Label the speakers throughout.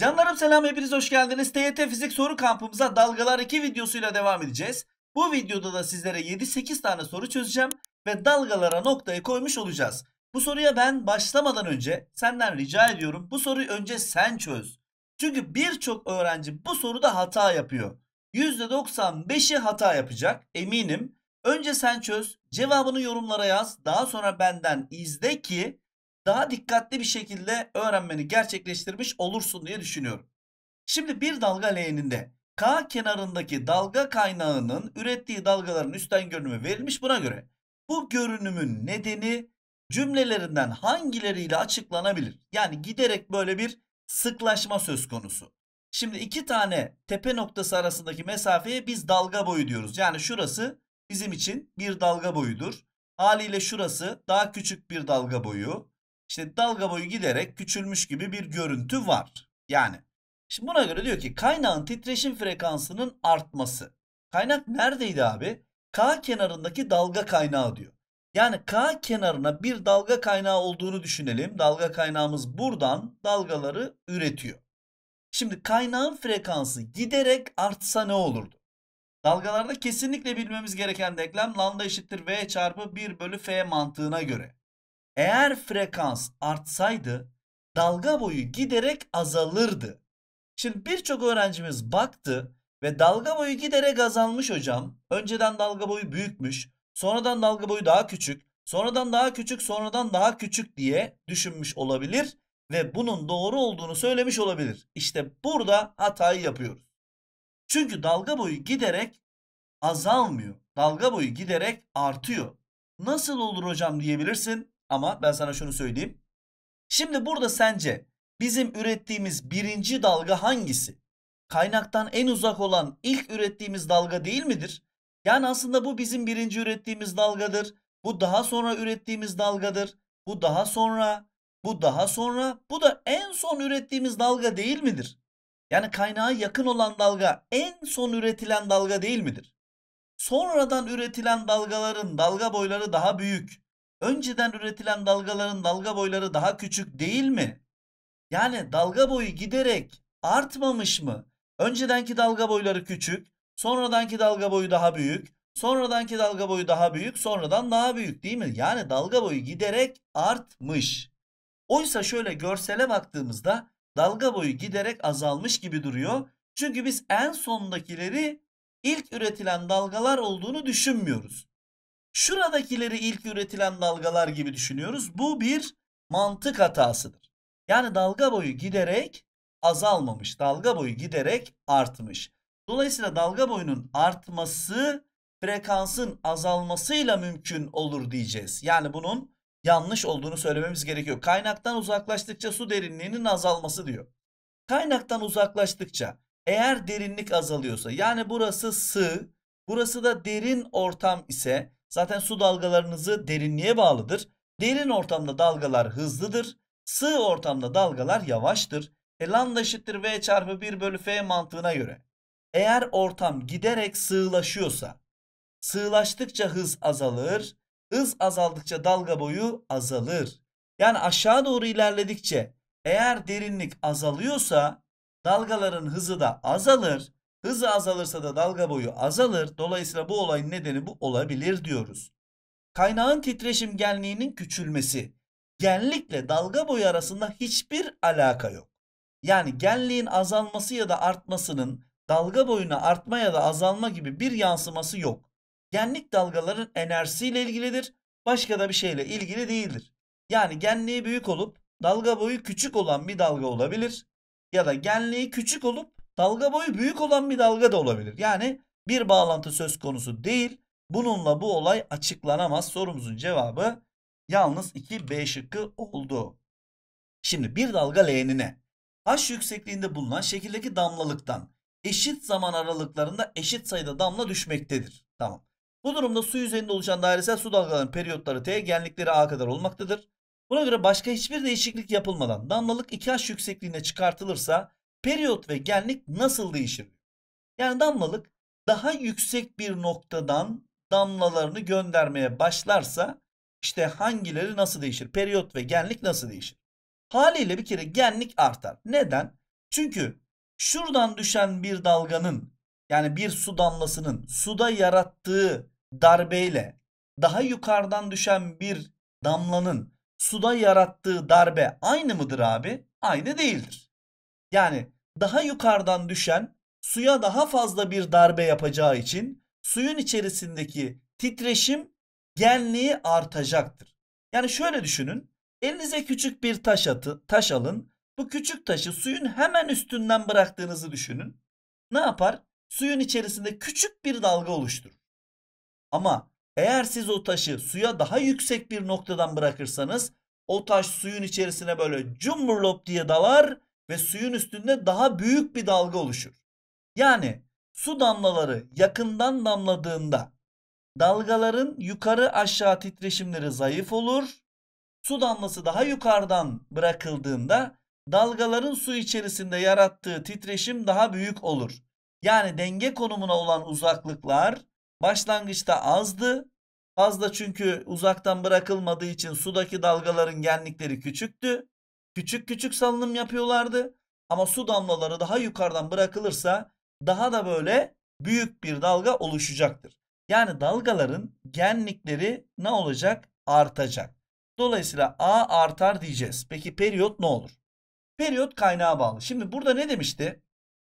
Speaker 1: Canlarım selam hepiniz hoş geldiniz. TYT Fizik soru kampımıza dalgalar 2 videosuyla devam edeceğiz. Bu videoda da sizlere 7-8 tane soru çözeceğim ve dalgalara noktayı koymuş olacağız. Bu soruya ben başlamadan önce senden rica ediyorum bu soruyu önce sen çöz. Çünkü birçok öğrenci bu soruda hata yapıyor. %95'i hata yapacak eminim. Önce sen çöz cevabını yorumlara yaz daha sonra benden izle ki daha dikkatli bir şekilde öğrenmeni gerçekleştirmiş olursun diye düşünüyorum. Şimdi bir dalga leğeninde K kenarındaki dalga kaynağının ürettiği dalgaların üstten görünümü verilmiş buna göre. Bu görünümün nedeni cümlelerinden hangileriyle açıklanabilir? Yani giderek böyle bir sıklaşma söz konusu. Şimdi iki tane tepe noktası arasındaki mesafeye biz dalga boyu diyoruz. Yani şurası bizim için bir dalga boyudur. Haliyle şurası daha küçük bir dalga boyu işte dalga boyu giderek küçülmüş gibi bir görüntü var. Yani şimdi buna göre diyor ki kaynağın titreşim frekansının artması. Kaynak neredeydi abi? K kenarındaki dalga kaynağı diyor. Yani K kenarına bir dalga kaynağı olduğunu düşünelim. Dalga kaynağımız buradan dalgaları üretiyor. Şimdi kaynağın frekansı giderek artsa ne olurdu? Dalgalarda kesinlikle bilmemiz gereken denklem lambda eşittir V çarpı 1 bölü F mantığına göre. Eğer frekans artsaydı dalga boyu giderek azalırdı. Şimdi birçok öğrencimiz baktı ve dalga boyu giderek azalmış hocam. Önceden dalga boyu büyükmüş, sonradan dalga boyu daha küçük, sonradan daha küçük, sonradan daha küçük diye düşünmüş olabilir ve bunun doğru olduğunu söylemiş olabilir. İşte burada hatayı yapıyoruz. Çünkü dalga boyu giderek azalmıyor. Dalga boyu giderek artıyor. Nasıl olur hocam diyebilirsin. Ama ben sana şunu söyleyeyim. Şimdi burada sence bizim ürettiğimiz birinci dalga hangisi? Kaynaktan en uzak olan ilk ürettiğimiz dalga değil midir? Yani aslında bu bizim birinci ürettiğimiz dalgadır. Bu daha sonra ürettiğimiz dalgadır. Bu daha sonra, bu daha sonra, bu da en son ürettiğimiz dalga değil midir? Yani kaynağa yakın olan dalga en son üretilen dalga değil midir? Sonradan üretilen dalgaların dalga boyları daha büyük. Önceden üretilen dalgaların dalga boyları daha küçük değil mi? Yani dalga boyu giderek artmamış mı? Öncedenki dalga boyları küçük, sonradanki dalga boyu daha büyük, sonradanki dalga boyu daha büyük, sonradan daha büyük değil mi? Yani dalga boyu giderek artmış. Oysa şöyle görsele baktığımızda dalga boyu giderek azalmış gibi duruyor. Çünkü biz en sondakileri ilk üretilen dalgalar olduğunu düşünmüyoruz. Şuradakileri ilk üretilen dalgalar gibi düşünüyoruz. Bu bir mantık hatasıdır. Yani dalga boyu giderek azalmamış. Dalga boyu giderek artmış. Dolayısıyla dalga boyunun artması frekansın azalmasıyla mümkün olur diyeceğiz. Yani bunun yanlış olduğunu söylememiz gerekiyor. Kaynaktan uzaklaştıkça su derinliğinin azalması diyor. Kaynaktan uzaklaştıkça eğer derinlik azalıyorsa yani burası sığ, burası da derin ortam ise Zaten su dalgalarınızı derinliğe bağlıdır. Derin ortamda dalgalar hızlıdır. Sığ ortamda dalgalar yavaştır. E lambda eşittir V çarpı 1 bölü F mantığına göre. Eğer ortam giderek sığlaşıyorsa, sığlaştıkça hız azalır. Hız azaldıkça dalga boyu azalır. Yani aşağı doğru ilerledikçe eğer derinlik azalıyorsa dalgaların hızı da azalır. Hızı azalırsa da dalga boyu azalır. Dolayısıyla bu olayın nedeni bu olabilir diyoruz. Kaynağın titreşim genliğinin küçülmesi. Genlikle dalga boyu arasında hiçbir alaka yok. Yani genliğin azalması ya da artmasının dalga boyuna artma ya da azalma gibi bir yansıması yok. Genlik dalgaların enerjisiyle ilgilidir. Başka da bir şeyle ilgili değildir. Yani genliği büyük olup dalga boyu küçük olan bir dalga olabilir. Ya da genliği küçük olup Dalga boyu büyük olan bir dalga da olabilir. Yani bir bağlantı söz konusu değil. Bununla bu olay açıklanamaz. Sorumuzun cevabı yalnız 2 B şıkkı oldu. Şimdi bir dalga leğenine H yüksekliğinde bulunan şekildeki damlalıktan eşit zaman aralıklarında eşit sayıda damla düşmektedir. Tamam. Bu durumda su yüzeyinde oluşan dairesel su dalgalarının periyotları T, genlikleri A kadar olmaktadır. Buna göre başka hiçbir değişiklik yapılmadan damlalık 2H yüksekliğine çıkartılırsa periyot ve genlik nasıl değişir? Yani damlalık daha yüksek bir noktadan damlalarını göndermeye başlarsa işte hangileri nasıl değişir? Periyot ve genlik nasıl değişir? Haliyle bir kere genlik artar. Neden? Çünkü şuradan düşen bir dalganın yani bir su damlasının suda yarattığı darbeyle daha yukarıdan düşen bir damlanın suda yarattığı darbe aynı mıdır abi? Aynı değildir. Yani daha yukarıdan düşen suya daha fazla bir darbe yapacağı için suyun içerisindeki titreşim genliği artacaktır. Yani şöyle düşünün. Elinize küçük bir taş atı, taş alın. Bu küçük taşı suyun hemen üstünden bıraktığınızı düşünün. Ne yapar? Suyun içerisinde küçük bir dalga oluşturur. Ama eğer siz o taşı suya daha yüksek bir noktadan bırakırsanız o taş suyun içerisine böyle cumburlop diye dalar ve suyun üstünde daha büyük bir dalga oluşur. Yani su damlaları yakından damladığında dalgaların yukarı aşağı titreşimleri zayıf olur. Su damlası daha yukarıdan bırakıldığında dalgaların su içerisinde yarattığı titreşim daha büyük olur. Yani denge konumuna olan uzaklıklar başlangıçta azdı. Fazla çünkü uzaktan bırakılmadığı için sudaki dalgaların genlikleri küçüktü küçük küçük salınım yapıyorlardı. Ama su damlaları daha yukarıdan bırakılırsa daha da böyle büyük bir dalga oluşacaktır. Yani dalgaların genlikleri ne olacak? Artacak. Dolayısıyla A artar diyeceğiz. Peki periyot ne olur? Periyot kaynağa bağlı. Şimdi burada ne demişti?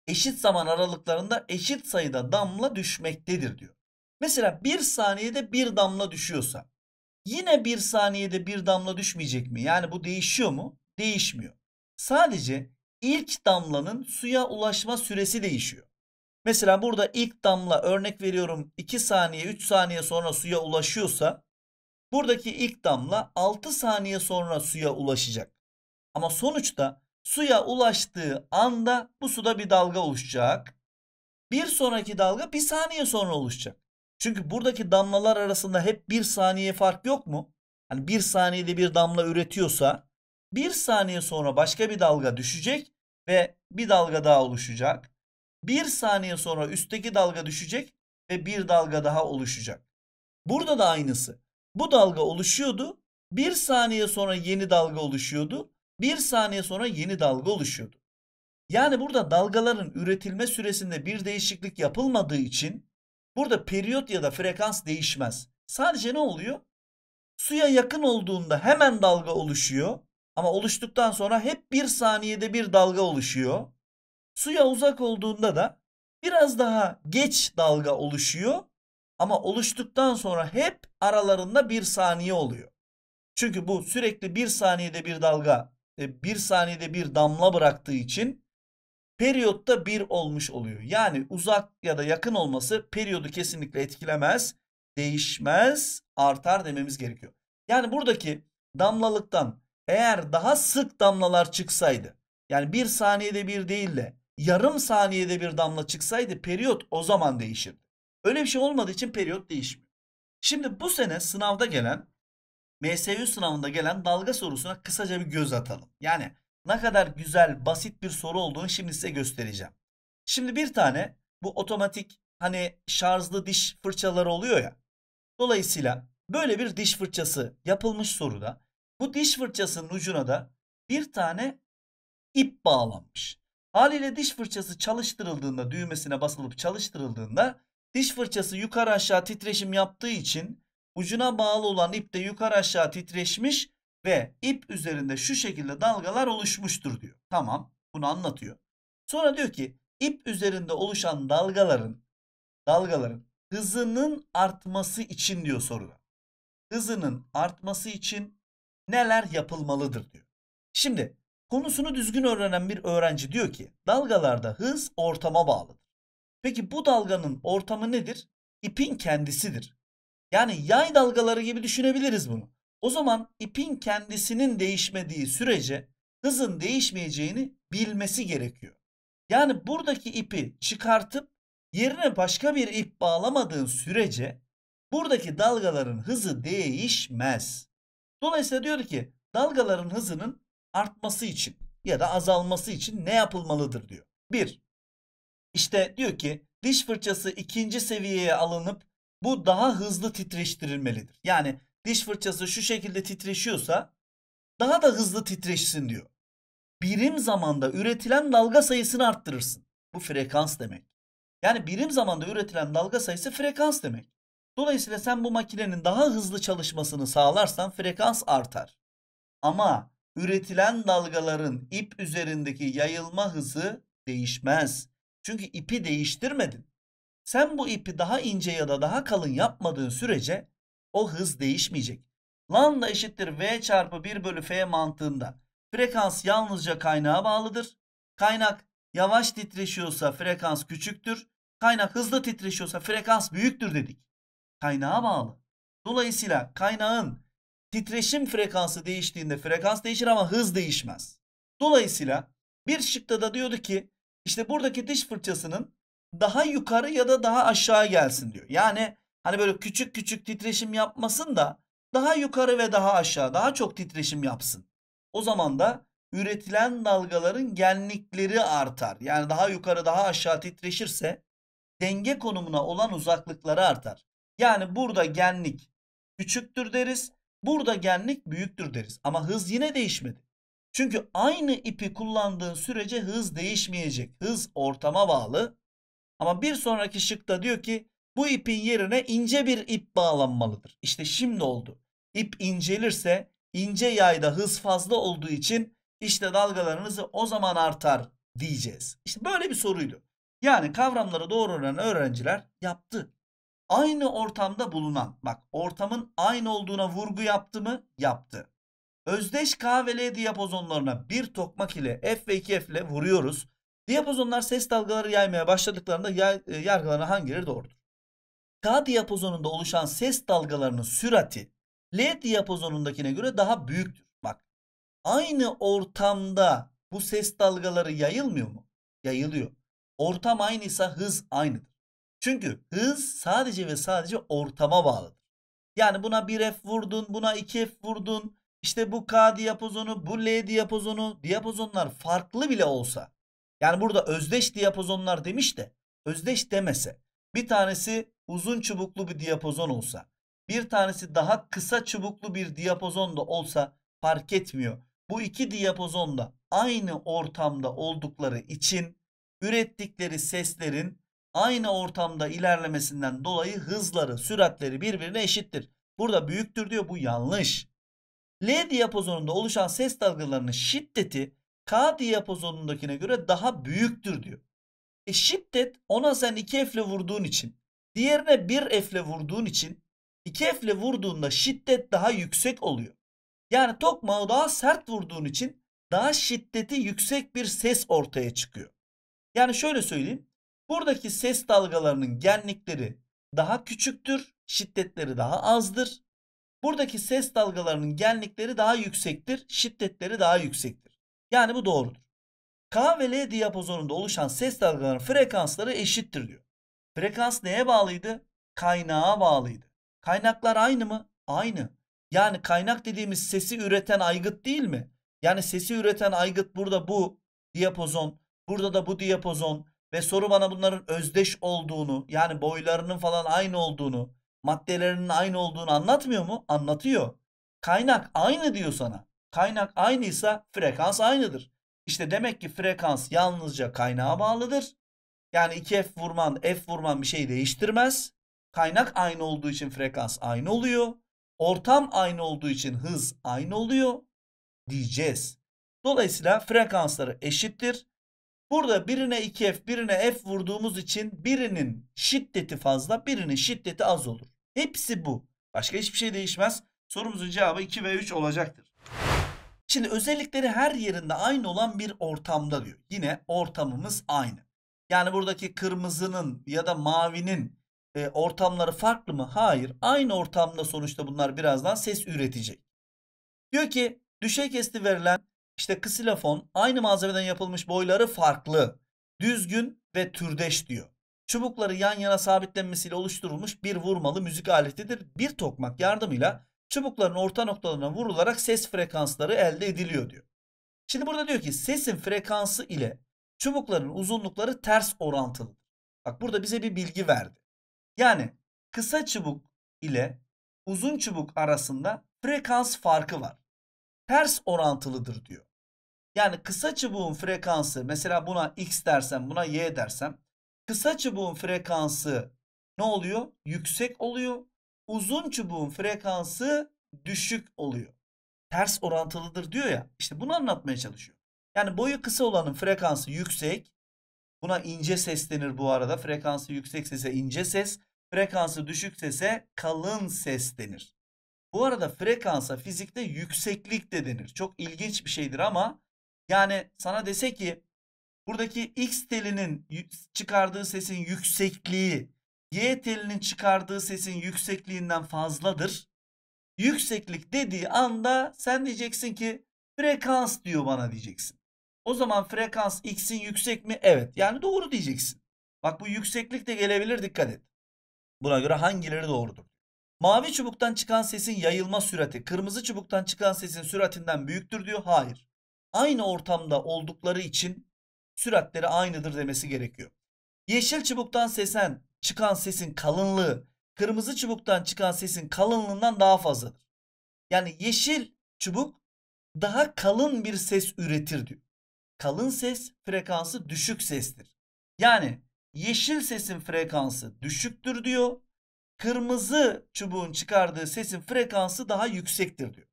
Speaker 1: Eşit zaman aralıklarında eşit sayıda damla düşmektedir diyor. Mesela bir saniyede bir damla düşüyorsa yine bir saniyede bir damla düşmeyecek mi? Yani bu değişiyor mu? değişmiyor. Sadece ilk damlanın suya ulaşma süresi değişiyor. Mesela burada ilk damla örnek veriyorum 2 saniye 3 saniye sonra suya ulaşıyorsa buradaki ilk damla 6 saniye sonra suya ulaşacak. Ama sonuçta suya ulaştığı anda bu suda bir dalga oluşacak. Bir sonraki dalga bir saniye sonra oluşacak. Çünkü buradaki damlalar arasında hep bir saniye fark yok mu? Hani bir saniyede bir damla üretiyorsa bir saniye sonra başka bir dalga düşecek ve bir dalga daha oluşacak. Bir saniye sonra üstteki dalga düşecek ve bir dalga daha oluşacak. Burada da aynısı. Bu dalga oluşuyordu. Bir saniye sonra yeni dalga oluşuyordu. Bir saniye sonra yeni dalga oluşuyordu. Yani burada dalgaların üretilme süresinde bir değişiklik yapılmadığı için burada periyot ya da frekans değişmez. Sadece ne oluyor? Suya yakın olduğunda hemen dalga oluşuyor. Ama oluştuktan sonra hep bir saniyede bir dalga oluşuyor. Suya uzak olduğunda da biraz daha geç dalga oluşuyor. Ama oluştuktan sonra hep aralarında bir saniye oluyor. Çünkü bu sürekli bir saniyede bir dalga, e, bir saniyede bir damla bıraktığı için periyotta bir olmuş oluyor. Yani uzak ya da yakın olması periyodu kesinlikle etkilemez, değişmez, artar dememiz gerekiyor. Yani buradaki damlalıktan eğer daha sık damlalar çıksaydı yani bir saniyede bir değil de yarım saniyede bir damla çıksaydı periyot o zaman değişirdi. Öyle bir şey olmadığı için periyot değişmiyor. Şimdi bu sene sınavda gelen MSU sınavında gelen dalga sorusuna kısaca bir göz atalım. Yani ne kadar güzel basit bir soru olduğunu şimdi size göstereceğim. Şimdi bir tane bu otomatik hani şarjlı diş fırçaları oluyor ya. Dolayısıyla böyle bir diş fırçası yapılmış soruda bu diş fırçasının ucuna da bir tane ip bağlanmış. Haliyle diş fırçası çalıştırıldığında düğmesine basılıp çalıştırıldığında diş fırçası yukarı aşağı titreşim yaptığı için ucuna bağlı olan ip de yukarı aşağı titreşmiş ve ip üzerinde şu şekilde dalgalar oluşmuştur diyor. Tamam bunu anlatıyor. Sonra diyor ki ip üzerinde oluşan dalgaların dalgaların hızının artması için diyor soruda. Hızının artması için neler yapılmalıdır diyor. Şimdi konusunu düzgün öğrenen bir öğrenci diyor ki dalgalarda hız ortama bağlıdır. Peki bu dalganın ortamı nedir? İpin kendisidir. Yani yay dalgaları gibi düşünebiliriz bunu. O zaman ipin kendisinin değişmediği sürece hızın değişmeyeceğini bilmesi gerekiyor. Yani buradaki ipi çıkartıp yerine başka bir ip bağlamadığın sürece buradaki dalgaların hızı değişmez. Dolayısıyla diyor ki dalgaların hızının artması için ya da azalması için ne yapılmalıdır diyor. 1. İşte diyor ki diş fırçası ikinci seviyeye alınıp bu daha hızlı titreştirilmelidir. Yani diş fırçası şu şekilde titreşiyorsa daha da hızlı titreşsin diyor. Birim zamanda üretilen dalga sayısını arttırırsın. Bu frekans demek. Yani birim zamanda üretilen dalga sayısı frekans demek. Dolayısıyla sen bu makinenin daha hızlı çalışmasını sağlarsan frekans artar. Ama üretilen dalgaların ip üzerindeki yayılma hızı değişmez. Çünkü ipi değiştirmedin. Sen bu ipi daha ince ya da daha kalın yapmadığın sürece o hız değişmeyecek. Lambda eşittir V çarpı 1 bölü F mantığında frekans yalnızca kaynağa bağlıdır. Kaynak yavaş titreşiyorsa frekans küçüktür. Kaynak hızlı titreşiyorsa frekans büyüktür dedik kaynağa bağlı. Dolayısıyla kaynağın titreşim frekansı değiştiğinde frekans değişir ama hız değişmez. Dolayısıyla bir şıkta da diyordu ki işte buradaki diş fırçasının daha yukarı ya da daha aşağı gelsin diyor. Yani hani böyle küçük küçük titreşim yapmasın da daha yukarı ve daha aşağı daha çok titreşim yapsın. O zaman da üretilen dalgaların genlikleri artar. Yani daha yukarı daha aşağı titreşirse denge konumuna olan uzaklıkları artar. Yani burada genlik küçüktür deriz. Burada genlik büyüktür deriz. Ama hız yine değişmedi. Çünkü aynı ipi kullandığın sürece hız değişmeyecek. Hız ortama bağlı. Ama bir sonraki şıkta diyor ki bu ipin yerine ince bir ip bağlanmalıdır. İşte şimdi oldu. İp incelirse ince yayda hız fazla olduğu için işte dalgalarınızı o zaman artar diyeceğiz. İşte böyle bir soruydu. Yani kavramları doğru öğrenen öğrenciler yaptı aynı ortamda bulunan. Bak ortamın aynı olduğuna vurgu yaptı mı? Yaptı. Özdeş K ve L diyapazonlarına bir tokmak ile F ve 2F ile vuruyoruz. Diyapazonlar ses dalgaları yaymaya başladıklarında e, yargılanan hangileri doğrudur? K diyapazonunda oluşan ses dalgalarının sürati L diyapazonundakine göre daha büyüktür. Bak aynı ortamda bu ses dalgaları yayılmıyor mu? Yayılıyor. Ortam aynıysa hız aynıdır. Çünkü hız sadece ve sadece ortama bağlıdır. Yani buna 1F vurdun, buna 2F vurdun. İşte bu K diyapozonu, bu L diyapozonu, diyapozonlar farklı bile olsa. Yani burada özdeş diyapozonlar demiş de özdeş demese. Bir tanesi uzun çubuklu bir diyapozon olsa. Bir tanesi daha kısa çubuklu bir diyapozon da olsa fark etmiyor. Bu iki diyapozon da aynı ortamda oldukları için ürettikleri seslerin aynı ortamda ilerlemesinden dolayı hızları, süratleri birbirine eşittir. Burada büyüktür diyor bu yanlış. L diyapozonunda oluşan ses dalgalarının şiddeti K diyapozonundakine göre daha büyüktür diyor. E şiddet ona sen 2 F'le vurduğun için, diğerine 1 F'le vurduğun için 2 F'le vurduğunda şiddet daha yüksek oluyor. Yani tokmağı daha sert vurduğun için daha şiddeti yüksek bir ses ortaya çıkıyor. Yani şöyle söyleyeyim. Buradaki ses dalgalarının genlikleri daha küçüktür, şiddetleri daha azdır. Buradaki ses dalgalarının genlikleri daha yüksektir, şiddetleri daha yüksektir. Yani bu doğrudur. K ve L diyapazonunda oluşan ses dalgalarının frekansları eşittir diyor. Frekans neye bağlıydı? Kaynağa bağlıydı. Kaynaklar aynı mı? Aynı. Yani kaynak dediğimiz sesi üreten aygıt değil mi? Yani sesi üreten aygıt burada bu diyapazon, burada da bu diyapazon, ve soru bana bunların özdeş olduğunu yani boylarının falan aynı olduğunu maddelerinin aynı olduğunu anlatmıyor mu? Anlatıyor. Kaynak aynı diyor sana. Kaynak aynıysa frekans aynıdır. İşte demek ki frekans yalnızca kaynağa bağlıdır. Yani 2F vurman, F vurman bir şey değiştirmez. Kaynak aynı olduğu için frekans aynı oluyor. Ortam aynı olduğu için hız aynı oluyor diyeceğiz. Dolayısıyla frekansları eşittir. Burada birine 2F birine F vurduğumuz için birinin şiddeti fazla birinin şiddeti az olur. Hepsi bu. Başka hiçbir şey değişmez. Sorumuzun cevabı 2 ve 3 olacaktır. Şimdi özellikleri her yerinde aynı olan bir ortamda diyor. Yine ortamımız aynı. Yani buradaki kırmızının ya da mavinin e, ortamları farklı mı? Hayır. Aynı ortamda sonuçta bunlar birazdan ses üretecek. Diyor ki düşey kesti verilen işte ksilofon aynı malzemeden yapılmış boyları farklı, düzgün ve türdeş diyor. Çubukları yan yana sabitlenmesiyle oluşturulmuş bir vurmalı müzik aletidir. Bir tokmak yardımıyla çubukların orta noktalarına vurularak ses frekansları elde ediliyor diyor. Şimdi burada diyor ki sesin frekansı ile çubukların uzunlukları ters orantılı. Bak burada bize bir bilgi verdi. Yani kısa çubuk ile uzun çubuk arasında frekans farkı var ters orantılıdır diyor. Yani kısa çubuğun frekansı mesela buna x dersem buna y dersem kısa çubuğun frekansı ne oluyor? Yüksek oluyor. Uzun çubuğun frekansı düşük oluyor. Ters orantılıdır diyor ya. İşte bunu anlatmaya çalışıyor. Yani boyu kısa olanın frekansı yüksek. Buna ince ses denir bu arada. Frekansı yüksek sese ince ses. Frekansı düşük sese kalın ses denir. Bu arada frekansa fizikte yükseklik de denir. Çok ilginç bir şeydir ama yani sana dese ki buradaki x telinin çıkardığı sesin yüksekliği y telinin çıkardığı sesin yüksekliğinden fazladır. Yükseklik dediği anda sen diyeceksin ki frekans diyor bana diyeceksin. O zaman frekans x'in yüksek mi? Evet. Yani doğru diyeceksin. Bak bu yükseklik de gelebilir dikkat et. Buna göre hangileri doğrudur? Mavi çubuktan çıkan sesin yayılma sürati kırmızı çubuktan çıkan sesin süratinden büyüktür diyor. Hayır. Aynı ortamda oldukları için süratleri aynıdır demesi gerekiyor. Yeşil çubuktan sesen çıkan sesin kalınlığı kırmızı çubuktan çıkan sesin kalınlığından daha fazladır. Yani yeşil çubuk daha kalın bir ses üretir diyor. Kalın ses frekansı düşük sestir. Yani yeşil sesin frekansı düşüktür diyor kırmızı çubuğun çıkardığı sesin frekansı daha yüksektir diyor.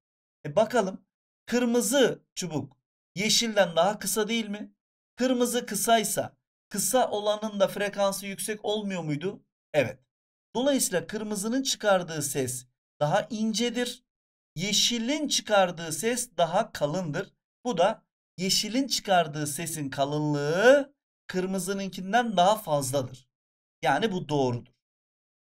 Speaker 1: E bakalım kırmızı çubuk yeşilden daha kısa değil mi? Kırmızı kısaysa kısa olanın da frekansı yüksek olmuyor muydu? Evet. Dolayısıyla kırmızının çıkardığı ses daha incedir. Yeşilin çıkardığı ses daha kalındır. Bu da yeşilin çıkardığı sesin kalınlığı kırmızınınkinden daha fazladır. Yani bu doğrudur.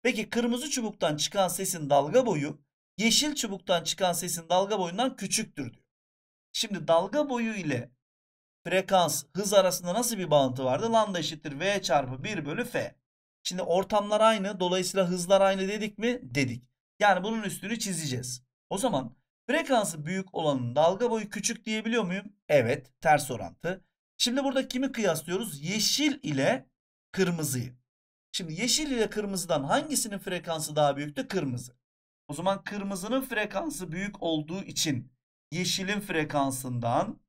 Speaker 1: Peki kırmızı çubuktan çıkan sesin dalga boyu yeşil çubuktan çıkan sesin dalga boyundan küçüktür diyor. Şimdi dalga boyu ile frekans hız arasında nasıl bir bağıntı vardı? Lambda eşittir V çarpı 1 bölü F. Şimdi ortamlar aynı dolayısıyla hızlar aynı dedik mi? Dedik. Yani bunun üstünü çizeceğiz. O zaman frekansı büyük olanın dalga boyu küçük diyebiliyor muyum? Evet ters orantı. Şimdi burada kimi kıyaslıyoruz? Yeşil ile kırmızıyı. Şimdi yeşil ile kırmızıdan hangisinin frekansı daha büyüktü? Kırmızı. O zaman kırmızının frekansı büyük olduğu için yeşilin frekansından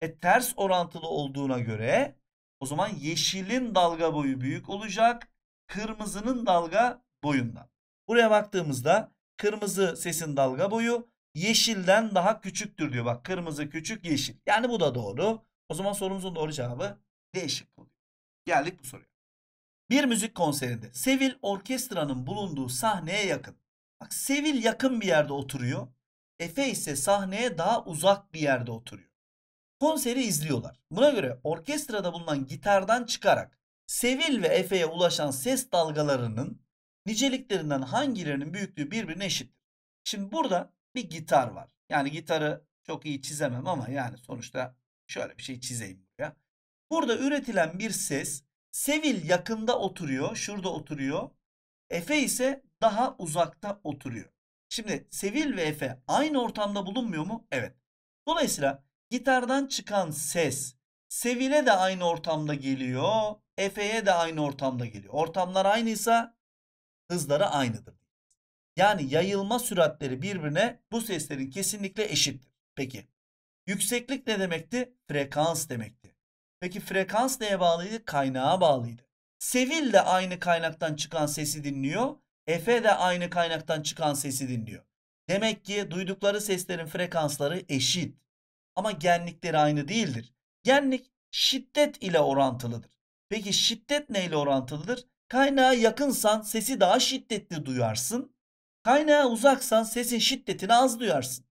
Speaker 1: e, ters orantılı olduğuna göre o zaman yeşilin dalga boyu büyük olacak kırmızının dalga boyundan. Buraya baktığımızda kırmızı sesin dalga boyu yeşilden daha küçüktür diyor. Bak kırmızı küçük yeşil. Yani bu da doğru. O zaman sorumuzun doğru cevabı değişik oluyor. Geldik bu soruya. Bir müzik konserinde Sevil orkestranın bulunduğu sahneye yakın. Bak Sevil yakın bir yerde oturuyor. Efe ise sahneye daha uzak bir yerde oturuyor. Konseri izliyorlar. Buna göre orkestrada bulunan gitardan çıkarak Sevil ve Efe'ye ulaşan ses dalgalarının niceliklerinden hangilerinin büyüklüğü birbirine eşittir. Şimdi burada bir gitar var. Yani gitarı çok iyi çizemem ama yani sonuçta şöyle bir şey çizeyim buraya. Burada üretilen bir ses Sevil yakında oturuyor. Şurada oturuyor. Efe ise daha uzakta oturuyor. Şimdi Sevil ve Efe aynı ortamda bulunmuyor mu? Evet. Dolayısıyla gitardan çıkan ses Sevil'e de aynı ortamda geliyor. Efe'ye de aynı ortamda geliyor. Ortamlar aynıysa hızları aynıdır. Yani yayılma süratleri birbirine bu seslerin kesinlikle eşittir. Peki yükseklik ne demekti? Frekans demekti. Peki frekans neye bağlıydı? Kaynağa bağlıydı. Sevil de aynı kaynaktan çıkan sesi dinliyor. Efe de aynı kaynaktan çıkan sesi dinliyor. Demek ki duydukları seslerin frekansları eşit. Ama genlikleri aynı değildir. Genlik şiddet ile orantılıdır. Peki şiddet neyle orantılıdır? Kaynağa yakınsan sesi daha şiddetli duyarsın. Kaynağa uzaksan sesin şiddetini az duyarsın.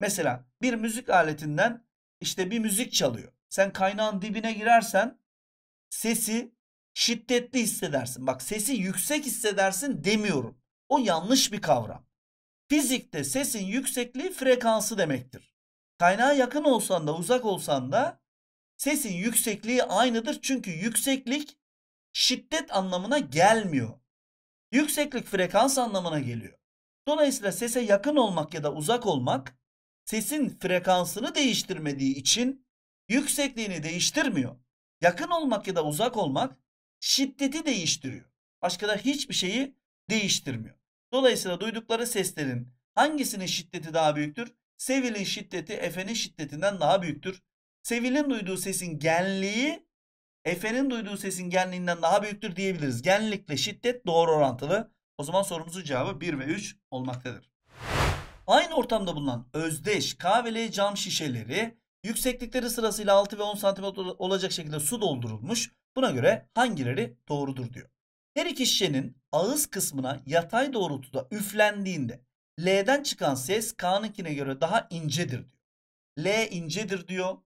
Speaker 1: Mesela bir müzik aletinden işte bir müzik çalıyor sen kaynağın dibine girersen sesi şiddetli hissedersin. Bak sesi yüksek hissedersin demiyorum. O yanlış bir kavram. Fizikte sesin yüksekliği frekansı demektir. Kaynağa yakın olsan da uzak olsan da sesin yüksekliği aynıdır. Çünkü yükseklik şiddet anlamına gelmiyor. Yükseklik frekans anlamına geliyor. Dolayısıyla sese yakın olmak ya da uzak olmak sesin frekansını değiştirmediği için yüksekliğini değiştirmiyor. Yakın olmak ya da uzak olmak şiddeti değiştiriyor. Başka da hiçbir şeyi değiştirmiyor. Dolayısıyla duydukları seslerin hangisinin şiddeti daha büyüktür? Sevil'in şiddeti Efe'nin şiddetinden daha büyüktür. Sevil'in duyduğu sesin genliği Efe'nin duyduğu sesin genliğinden daha büyüktür diyebiliriz. Genlikle şiddet doğru orantılı. O zaman sorumuzun cevabı 1 ve 3 olmaktadır. Aynı ortamda bulunan özdeş kahveli cam şişeleri Yükseklikleri sırasıyla 6 ve 10 cm olacak şekilde su doldurulmuş. Buna göre hangileri doğrudur diyor. Her iki şişenin ağız kısmına yatay doğrultuda üflendiğinde L'den çıkan ses K'nınkine göre daha incedir diyor. L incedir diyor.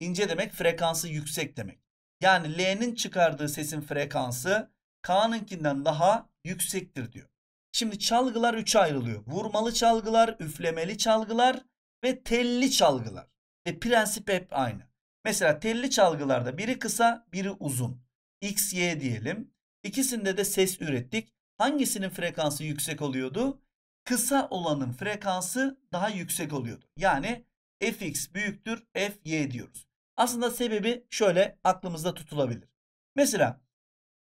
Speaker 1: İnce demek frekansı yüksek demek. Yani L'nin çıkardığı sesin frekansı K'nınkinden daha yüksektir diyor. Şimdi çalgılar 3'e ayrılıyor. Vurmalı çalgılar, üflemeli çalgılar ve telli çalgılar. E, prensip hep aynı. Mesela telli çalgılarda biri kısa, biri uzun. X, Y diyelim. İkisinde de ses ürettik. Hangisinin frekansı yüksek oluyordu? Kısa olanın frekansı daha yüksek oluyordu. Yani fx büyüktür fy diyoruz. Aslında sebebi şöyle aklımızda tutulabilir. Mesela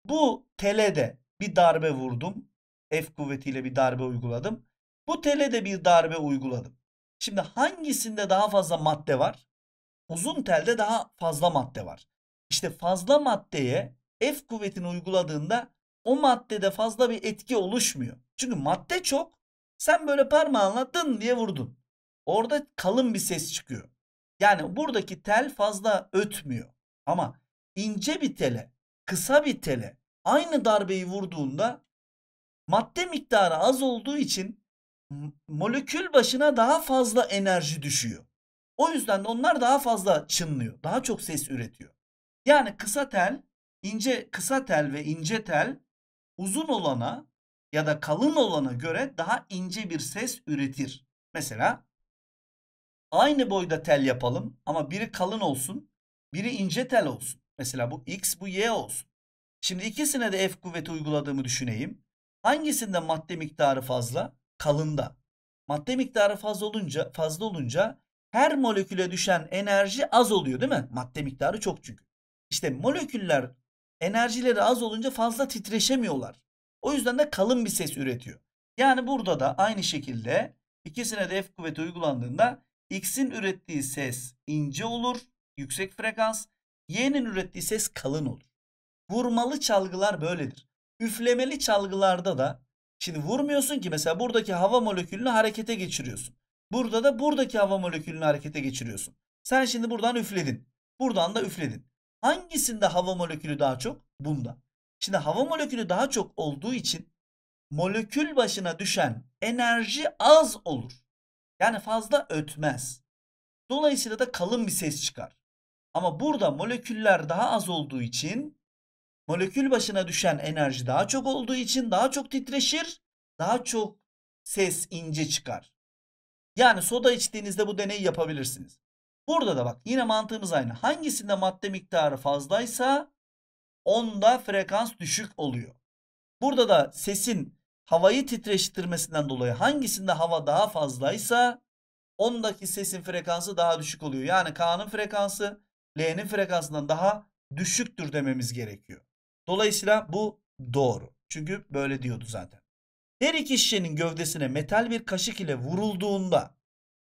Speaker 1: bu telede bir darbe vurdum. F kuvvetiyle bir darbe uyguladım. Bu telede bir darbe uyguladım. Şimdi hangisinde daha fazla madde var? Uzun telde daha fazla madde var. İşte fazla maddeye F kuvvetini uyguladığında o maddede fazla bir etki oluşmuyor. Çünkü madde çok. Sen böyle parmağınla dın diye vurdun. Orada kalın bir ses çıkıyor. Yani buradaki tel fazla ötmüyor. Ama ince bir tele, kısa bir tele aynı darbeyi vurduğunda madde miktarı az olduğu için molekül başına daha fazla enerji düşüyor. O yüzden de onlar daha fazla çınlıyor. Daha çok ses üretiyor. Yani kısa tel, ince kısa tel ve ince tel uzun olana ya da kalın olana göre daha ince bir ses üretir. Mesela aynı boyda tel yapalım ama biri kalın olsun, biri ince tel olsun. Mesela bu X, bu Y olsun. Şimdi ikisine de F kuvveti uyguladığımı düşüneyim. Hangisinde madde miktarı fazla? kalında. Madde miktarı fazla olunca fazla olunca her moleküle düşen enerji az oluyor değil mi? Madde miktarı çok çünkü. İşte moleküller enerjileri az olunca fazla titreşemiyorlar. O yüzden de kalın bir ses üretiyor. Yani burada da aynı şekilde ikisine de F kuvveti uygulandığında X'in ürettiği ses ince olur, yüksek frekans, Y'nin ürettiği ses kalın olur. Vurmalı çalgılar böyledir. Üflemeli çalgılarda da Şimdi vurmuyorsun ki mesela buradaki hava molekülünü harekete geçiriyorsun. Burada da buradaki hava molekülünü harekete geçiriyorsun. Sen şimdi buradan üfledin. Buradan da üfledin. Hangisinde hava molekülü daha çok? Bunda. Şimdi hava molekülü daha çok olduğu için molekül başına düşen enerji az olur. Yani fazla ötmez. Dolayısıyla da kalın bir ses çıkar. Ama burada moleküller daha az olduğu için molekül başına düşen enerji daha çok olduğu için daha çok titreşir, daha çok ses ince çıkar. Yani soda içtiğinizde bu deneyi yapabilirsiniz. Burada da bak yine mantığımız aynı. Hangisinde madde miktarı fazlaysa onda frekans düşük oluyor. Burada da sesin havayı titreştirmesinden dolayı hangisinde hava daha fazlaysa ondaki sesin frekansı daha düşük oluyor. Yani K'nın frekansı L'nin frekansından daha düşüktür dememiz gerekiyor. Dolayısıyla bu doğru. Çünkü böyle diyordu zaten. Her iki şişenin gövdesine metal bir kaşık ile vurulduğunda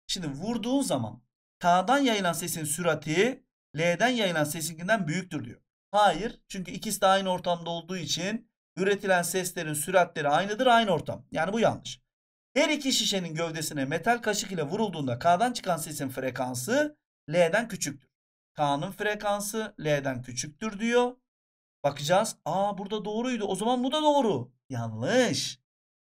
Speaker 1: şimdi vurduğun zaman K'dan yayılan sesin sürati L'den yayılan sesinkinden büyüktür diyor. Hayır. Çünkü ikisi de aynı ortamda olduğu için üretilen seslerin süratleri aynıdır aynı ortam. Yani bu yanlış. Her iki şişenin gövdesine metal kaşık ile vurulduğunda K'dan çıkan sesin frekansı L'den küçüktür. K'nın frekansı L'den küçüktür diyor. Bakacağız. Aa burada doğruydu. O zaman bu da doğru. Yanlış.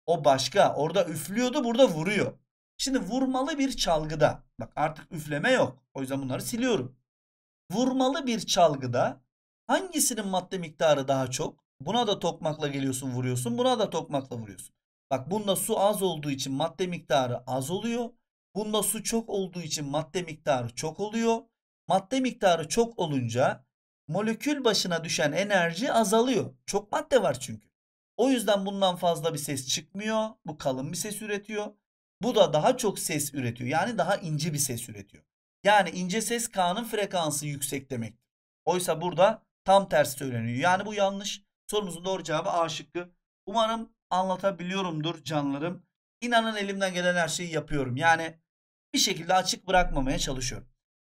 Speaker 1: O başka. Orada üflüyordu. Burada vuruyor. Şimdi vurmalı bir çalgıda. Bak artık üfleme yok. O yüzden bunları siliyorum. Vurmalı bir çalgıda hangisinin madde miktarı daha çok? Buna da tokmakla geliyorsun vuruyorsun. Buna da tokmakla vuruyorsun. Bak bunda su az olduğu için madde miktarı az oluyor. Bunda su çok olduğu için madde miktarı çok oluyor. Madde miktarı çok olunca molekül başına düşen enerji azalıyor. Çok madde var çünkü. O yüzden bundan fazla bir ses çıkmıyor. Bu kalın bir ses üretiyor. Bu da daha çok ses üretiyor. Yani daha ince bir ses üretiyor. Yani ince ses K'nın frekansı yüksek demek. Oysa burada tam tersi söyleniyor. Yani bu yanlış. Sorumuzun doğru cevabı A şıkkı. Umarım anlatabiliyorumdur canlarım. İnanın elimden gelen her şeyi yapıyorum. Yani bir şekilde açık bırakmamaya çalışıyorum.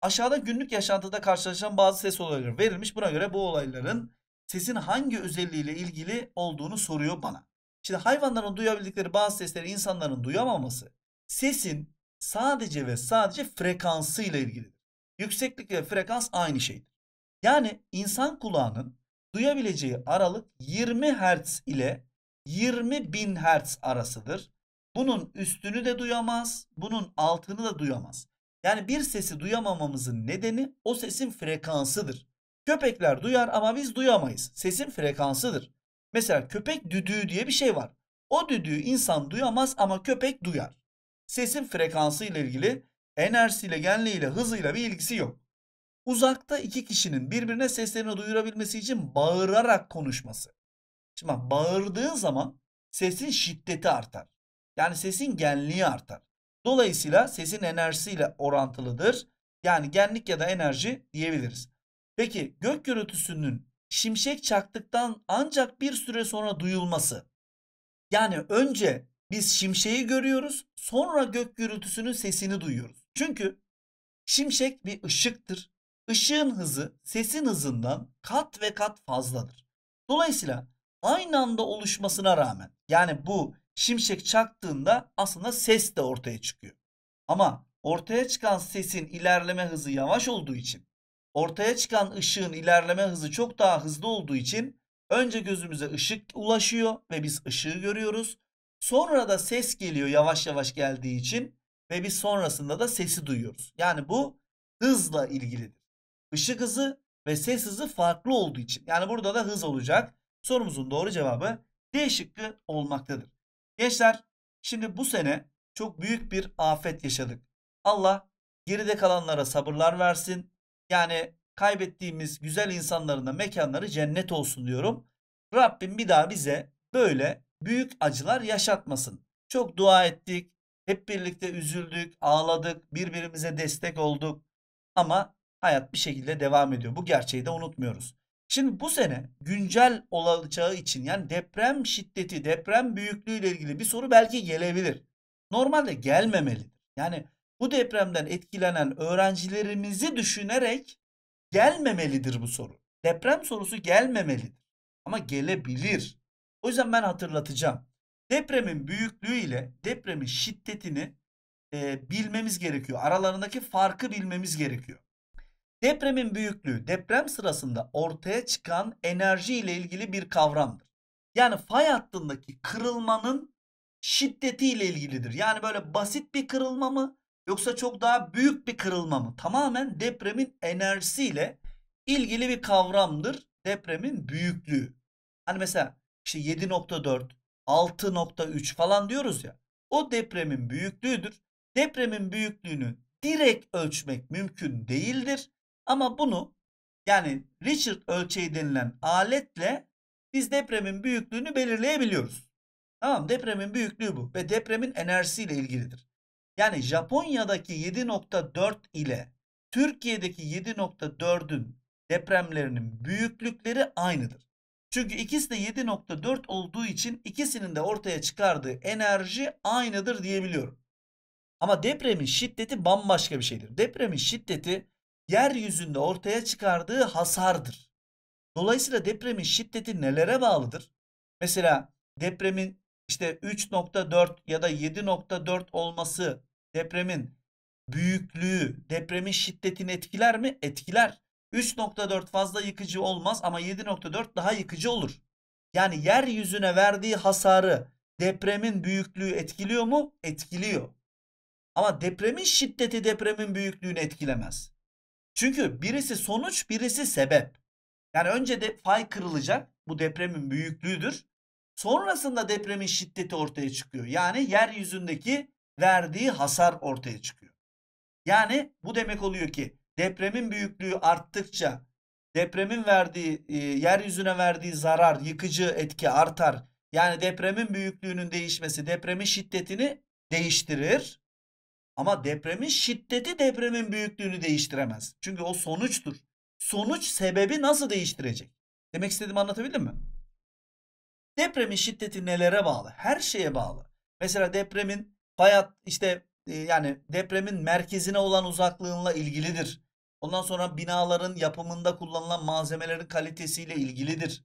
Speaker 1: Aşağıda günlük yaşantıda karşılaşan bazı ses olayları verilmiş. Buna göre bu olayların sesin hangi özelliğiyle ilgili olduğunu soruyor bana. Şimdi hayvanların duyabildikleri bazı sesleri insanların duyamaması sesin sadece ve sadece frekansıyla ilgilidir. Yükseklik ve frekans aynı şeydir. Yani insan kulağının duyabileceği aralık 20 Hz ile 20 bin Hz arasıdır. Bunun üstünü de duyamaz, bunun altını da duyamaz. Yani bir sesi duyamamamızın nedeni o sesin frekansıdır. Köpekler duyar ama biz duyamayız. Sesin frekansıdır. Mesela köpek düdüğü diye bir şey var. O düdüğü insan duyamaz ama köpek duyar. Sesin frekansı ile ilgili enerjisiyle, genliğiyle, hızıyla bir ilgisi yok. Uzakta iki kişinin birbirine seslerini duyurabilmesi için bağırarak konuşması. Şimdi bak, bağırdığın zaman sesin şiddeti artar. Yani sesin genliği artar. Dolayısıyla sesin enerjisiyle orantılıdır. Yani genlik ya da enerji diyebiliriz. Peki gök gürültüsünün şimşek çaktıktan ancak bir süre sonra duyulması. Yani önce biz şimşeği görüyoruz sonra gök gürültüsünün sesini duyuyoruz. Çünkü şimşek bir ışıktır. Işığın hızı sesin hızından kat ve kat fazladır. Dolayısıyla aynı anda oluşmasına rağmen yani bu şimşek çaktığında aslında ses de ortaya çıkıyor. Ama ortaya çıkan sesin ilerleme hızı yavaş olduğu için, ortaya çıkan ışığın ilerleme hızı çok daha hızlı olduğu için önce gözümüze ışık ulaşıyor ve biz ışığı görüyoruz. Sonra da ses geliyor yavaş yavaş geldiği için ve biz sonrasında da sesi duyuyoruz. Yani bu hızla ilgilidir. Işık hızı ve ses hızı farklı olduğu için. Yani burada da hız olacak. Sorumuzun doğru cevabı D şıkkı olmaktadır. Gençler şimdi bu sene çok büyük bir afet yaşadık. Allah geride kalanlara sabırlar versin. Yani kaybettiğimiz güzel insanların da mekanları cennet olsun diyorum. Rabbim bir daha bize böyle büyük acılar yaşatmasın. Çok dua ettik. Hep birlikte üzüldük, ağladık, birbirimize destek olduk. Ama hayat bir şekilde devam ediyor. Bu gerçeği de unutmuyoruz. Şimdi bu sene güncel olacağı için yani deprem şiddeti, deprem büyüklüğü ile ilgili bir soru belki gelebilir. Normalde gelmemelidir. Yani bu depremden etkilenen öğrencilerimizi düşünerek gelmemelidir bu soru. Deprem sorusu gelmemelidir ama gelebilir. O yüzden ben hatırlatacağım. Depremin büyüklüğü ile depremin şiddetini e, bilmemiz gerekiyor. Aralarındaki farkı bilmemiz gerekiyor. Depremin büyüklüğü deprem sırasında ortaya çıkan enerji ile ilgili bir kavramdır. Yani fay hattındaki kırılmanın şiddeti ile ilgilidir. Yani böyle basit bir kırılma mı yoksa çok daha büyük bir kırılma mı? Tamamen depremin enerjisiyle ilgili bir kavramdır depremin büyüklüğü. Hani mesela işte 7.4, 6.3 falan diyoruz ya. O depremin büyüklüğüdür. Depremin büyüklüğünü direkt ölçmek mümkün değildir. Ama bunu yani Richard ölçeği denilen aletle biz depremin büyüklüğünü belirleyebiliyoruz. Tamam depremin büyüklüğü bu ve depremin enerjisiyle ilgilidir. Yani Japonya'daki 7.4 ile Türkiye'deki 7.4'ün depremlerinin büyüklükleri aynıdır. Çünkü ikisi de 7.4 olduğu için ikisinin de ortaya çıkardığı enerji aynıdır diyebiliyorum. Ama depremin şiddeti bambaşka bir şeydir. Depremin şiddeti yeryüzünde ortaya çıkardığı hasardır. Dolayısıyla depremin şiddeti nelere bağlıdır? Mesela depremin işte 3.4 ya da 7.4 olması depremin büyüklüğü, depremin şiddetini etkiler mi? Etkiler. 3.4 fazla yıkıcı olmaz ama 7.4 daha yıkıcı olur. Yani yeryüzüne verdiği hasarı depremin büyüklüğü etkiliyor mu? Etkiliyor. Ama depremin şiddeti depremin büyüklüğünü etkilemez. Çünkü birisi sonuç, birisi sebep. Yani önce de fay kırılacak. Bu depremin büyüklüğüdür. Sonrasında depremin şiddeti ortaya çıkıyor. Yani yeryüzündeki verdiği hasar ortaya çıkıyor. Yani bu demek oluyor ki depremin büyüklüğü arttıkça depremin verdiği e, yeryüzüne verdiği zarar, yıkıcı etki artar. Yani depremin büyüklüğünün değişmesi depremin şiddetini değiştirir. Ama depremin şiddeti depremin büyüklüğünü değiştiremez. Çünkü o sonuçtur. Sonuç sebebi nasıl değiştirecek? Demek istediğimi anlatabildim mi? Depremin şiddeti nelere bağlı? Her şeye bağlı. Mesela depremin bayat işte e, yani depremin merkezine olan uzaklığınla ilgilidir. Ondan sonra binaların yapımında kullanılan malzemelerin kalitesiyle ilgilidir.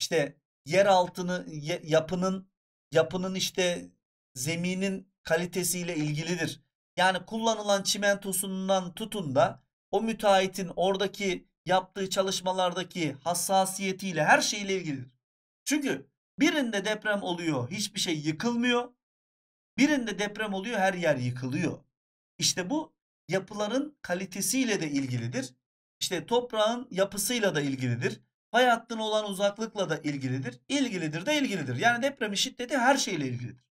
Speaker 1: İşte yer altını yapının yapının işte zeminin kalitesiyle ilgilidir. Yani kullanılan çimentosundan tutun da o müteahhitin oradaki yaptığı çalışmalardaki hassasiyetiyle her şeyle ilgilidir. Çünkü birinde deprem oluyor hiçbir şey yıkılmıyor. Birinde deprem oluyor her yer yıkılıyor. İşte bu yapıların kalitesiyle de ilgilidir. İşte toprağın yapısıyla da ilgilidir. Fay olan uzaklıkla da ilgilidir. İlgilidir de ilgilidir. Yani depremin şiddeti her şeyle ilgilidir.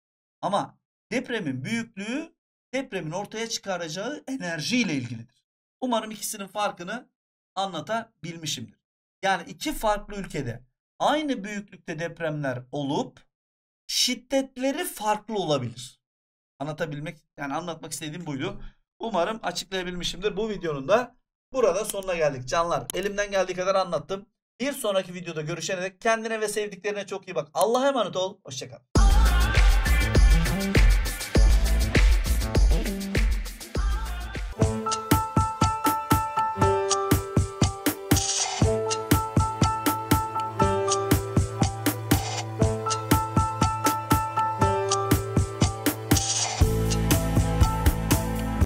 Speaker 1: Ama depremin büyüklüğü depremin ortaya çıkaracağı enerji ile ilgilidir. Umarım ikisinin farkını anlatabilmişimdir. Yani iki farklı ülkede aynı büyüklükte depremler olup şiddetleri farklı olabilir. Anlatabilmek yani anlatmak istediğim buydu. Umarım açıklayabilmişimdir. Bu videonun da burada sonuna geldik canlar. Elimden geldiği kadar anlattım. Bir sonraki videoda görüşene dek kendine ve sevdiklerine çok iyi bak. Allah'a emanet ol. Hoşçakal.